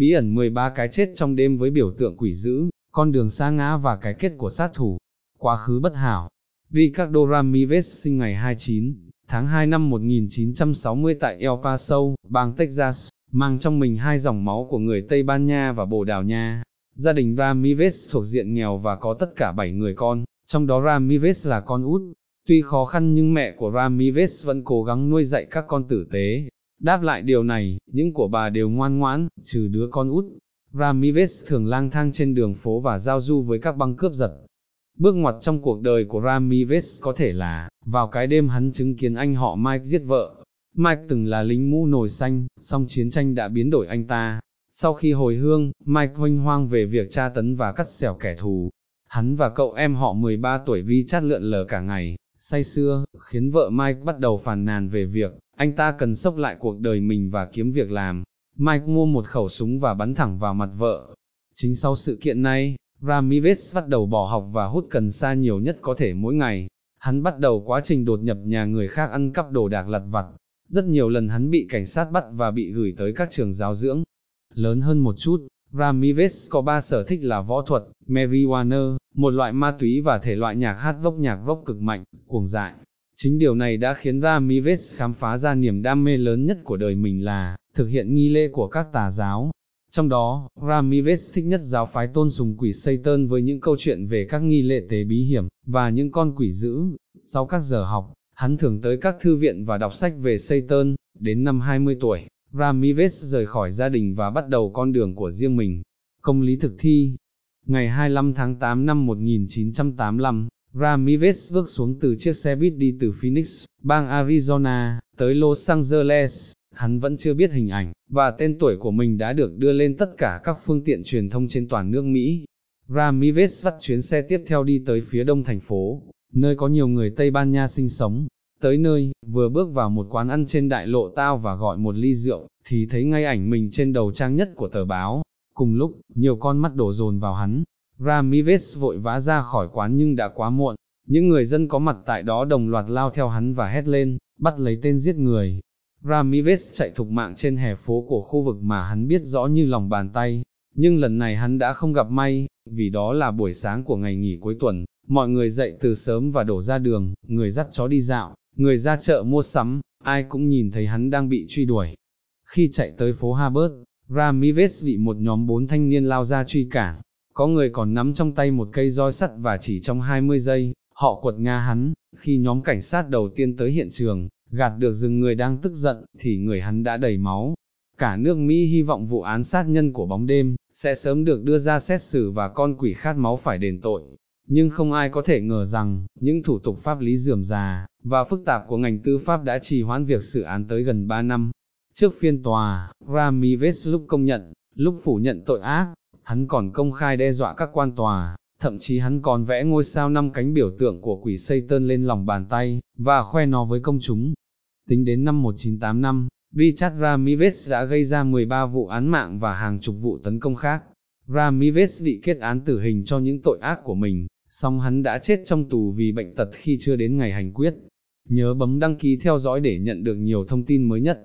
bí ẩn 13 cái chết trong đêm với biểu tượng quỷ dữ, con đường xa ngã và cái kết của sát thủ. Quá khứ bất hảo. Ricardo Ramirez sinh ngày 29 tháng 2 năm 1960 tại El Paso, bang Texas, mang trong mình hai dòng máu của người Tây Ban Nha và Bồ Đào Nha. Gia đình Ramirez thuộc diện nghèo và có tất cả 7 người con, trong đó Ramirez là con út. Tuy khó khăn nhưng mẹ của Ramirez vẫn cố gắng nuôi dạy các con tử tế, Đáp lại điều này, những của bà đều ngoan ngoãn, trừ đứa con út. Ramirez thường lang thang trên đường phố và giao du với các băng cướp giật. Bước ngoặt trong cuộc đời của Ramirez có thể là, vào cái đêm hắn chứng kiến anh họ Mike giết vợ. Mike từng là lính mũ nồi xanh, song chiến tranh đã biến đổi anh ta. Sau khi hồi hương, Mike hoanh hoang về việc tra tấn và cắt xẻo kẻ thù. Hắn và cậu em họ 13 tuổi vi chát lượn lờ cả ngày, say sưa, khiến vợ Mike bắt đầu phàn nàn về việc anh ta cần sốc lại cuộc đời mình và kiếm việc làm. Mike mua một khẩu súng và bắn thẳng vào mặt vợ. Chính sau sự kiện này, Ramirez bắt đầu bỏ học và hút cần sa nhiều nhất có thể mỗi ngày. Hắn bắt đầu quá trình đột nhập nhà người khác ăn cắp đồ đạc lặt vặt. Rất nhiều lần hắn bị cảnh sát bắt và bị gửi tới các trường giáo dưỡng. Lớn hơn một chút, Ramirez có ba sở thích là võ thuật, marijuana, một loại ma túy và thể loại nhạc hát vốc nhạc vốc cực mạnh, cuồng dại, Chính điều này đã khiến ra Mives khám phá ra niềm đam mê lớn nhất của đời mình là, thực hiện nghi lễ của các tà giáo. Trong đó, Ramirez thích nhất giáo phái tôn sùng quỷ Satan với những câu chuyện về các nghi lễ tế bí hiểm, và những con quỷ dữ. Sau các giờ học, hắn thường tới các thư viện và đọc sách về Satan, đến năm 20 tuổi, Ramirez rời khỏi gia đình và bắt đầu con đường của riêng mình. Công lý thực thi Ngày 25 tháng 8 năm 1985, Ramirez bước xuống từ chiếc xe buýt đi từ Phoenix, bang Arizona, tới Los Angeles, hắn vẫn chưa biết hình ảnh, và tên tuổi của mình đã được đưa lên tất cả các phương tiện truyền thông trên toàn nước Mỹ. Ramirez bắt chuyến xe tiếp theo đi tới phía đông thành phố, nơi có nhiều người Tây Ban Nha sinh sống. Tới nơi, vừa bước vào một quán ăn trên đại lộ tao và gọi một ly rượu, thì thấy ngay ảnh mình trên đầu trang nhất của tờ báo. Cùng lúc, nhiều con mắt đổ dồn vào hắn, Ramirez vội vã ra khỏi quán nhưng đã quá muộn, những người dân có mặt tại đó đồng loạt lao theo hắn và hét lên, bắt lấy tên giết người. Ramirez chạy thục mạng trên hè phố của khu vực mà hắn biết rõ như lòng bàn tay, nhưng lần này hắn đã không gặp may, vì đó là buổi sáng của ngày nghỉ cuối tuần, mọi người dậy từ sớm và đổ ra đường, người dắt chó đi dạo, người ra chợ mua sắm, ai cũng nhìn thấy hắn đang bị truy đuổi. Khi chạy tới phố Harvard, Ramirez bị một nhóm bốn thanh niên lao ra truy cản, có người còn nắm trong tay một cây roi sắt và chỉ trong 20 giây, họ quật ngã hắn, khi nhóm cảnh sát đầu tiên tới hiện trường, gạt được rừng người đang tức giận, thì người hắn đã đầy máu. Cả nước Mỹ hy vọng vụ án sát nhân của bóng đêm, sẽ sớm được đưa ra xét xử và con quỷ khát máu phải đền tội. Nhưng không ai có thể ngờ rằng, những thủ tục pháp lý dườm già, và phức tạp của ngành tư pháp đã trì hoãn việc xử án tới gần 3 năm. Trước phiên tòa, Ramirez lúc công nhận, lúc phủ nhận tội ác, hắn còn công khai đe dọa các quan tòa, thậm chí hắn còn vẽ ngôi sao năm cánh biểu tượng của quỷ Satan lên lòng bàn tay, và khoe nó với công chúng. Tính đến năm 1985, Richard Ramirez đã gây ra 13 vụ án mạng và hàng chục vụ tấn công khác. Ramirez bị kết án tử hình cho những tội ác của mình, song hắn đã chết trong tù vì bệnh tật khi chưa đến ngày hành quyết. Nhớ bấm đăng ký theo dõi để nhận được nhiều thông tin mới nhất.